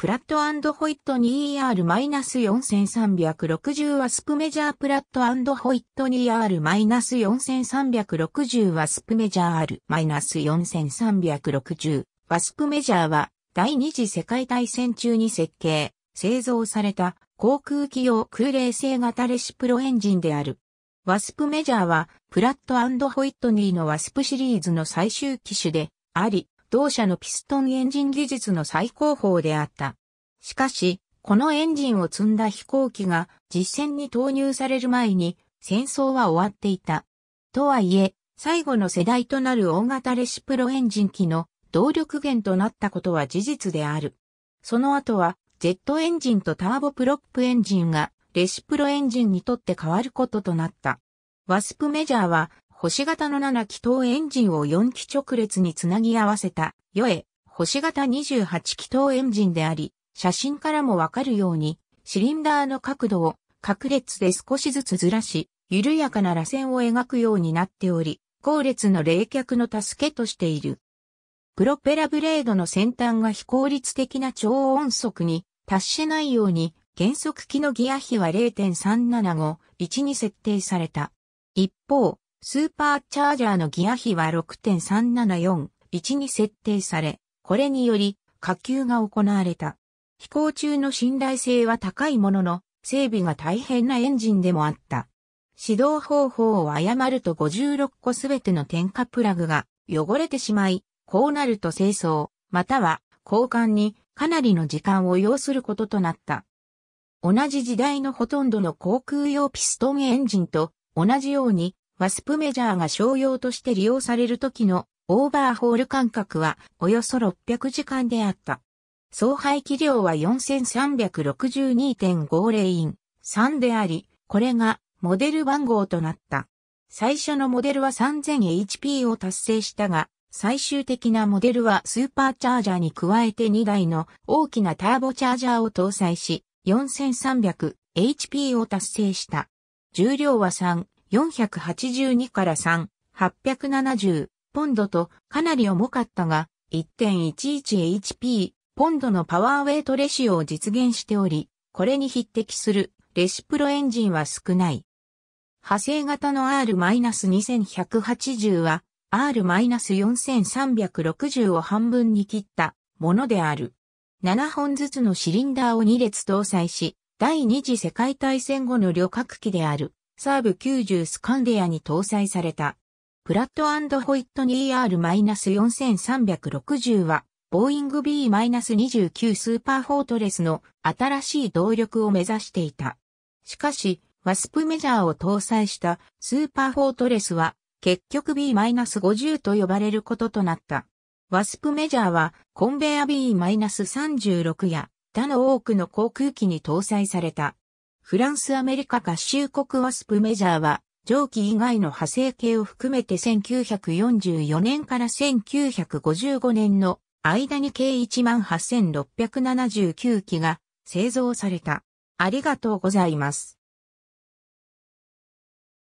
プラットホイットニー ER-4360 ワスプメジャープラットホイットニー ER-4360 ワスプメジャー R-4360 ワスプメジャーは第二次世界大戦中に設計、製造された航空機用空冷製型レシプロエンジンである。ワスプメジャーはプラットホイットニーのワスプシリーズの最終機種であり、同社のピストンエンジン技術の最高峰であった。しかし、このエンジンを積んだ飛行機が実戦に投入される前に戦争は終わっていた。とはいえ、最後の世代となる大型レシプロエンジン機の動力源となったことは事実である。その後は、ジェットエンジンとターボプロップエンジンがレシプロエンジンにとって変わることとなった。ワスプメジャーは星型の7気筒エンジンを4気直列につなぎ合わせた、ヨエ、星型28気筒エンジンであり、写真からもわかるように、シリンダーの角度を各列で少しずつずらし、緩やかな螺旋を描くようになっており、後列の冷却の助けとしている。プロペラブレードの先端が非効率的な超音速に達しないように、減速機のギア比は0.375、1に設定された。一方、スーパーチャージャーのギア比は6.3741に設定され、これにより火球が行われた。飛行中の信頼性は高いものの、整備が大変なエンジンでもあった。指導方法を誤ると56個すべての点火プラグが汚れてしまい、こうなると清掃、または交換にかなりの時間を要することとなった。同じ時代のほとんどの航空用ピストンエンジンと同じようにワスプメジャーが商用として利用される時のオーバーホール間隔はおよそ600時間であった。総排気量は4362.50イン3であり、これがモデル番号となった。最初のモデルは 3000HP を達成したが、最終的なモデルはスーパーチャージャーに加えて2台の大きなターボチャージャーを搭載し、4300HP を達成した。重量は3、482から3、870ポンドとかなり重かったが、1.11HP ポンドのパワーウェイトレシオを実現しており、これに匹敵するレシプロエンジンは少ない。派生型の R-2180 は R-4360 を半分に切ったものである。7本ずつのシリンダーを2列搭載し、第二次世界大戦後の旅客機である。サーブ90スカンディアに搭載された。プラットホイットニー ER-4360 は、ボーイング B-29 スーパーフォートレスの新しい動力を目指していた。しかし、ワスプメジャーを搭載したスーパーフォートレスは、結局 B-50 と呼ばれることとなった。ワスプメジャーは、コンベア B-36 や他の多くの航空機に搭載された。フランスアメリカ合衆国ワスプメジャーは、蒸気以外の派生系を含めて1944年から1955年の間に計18,679機が製造された。ありがとうございます。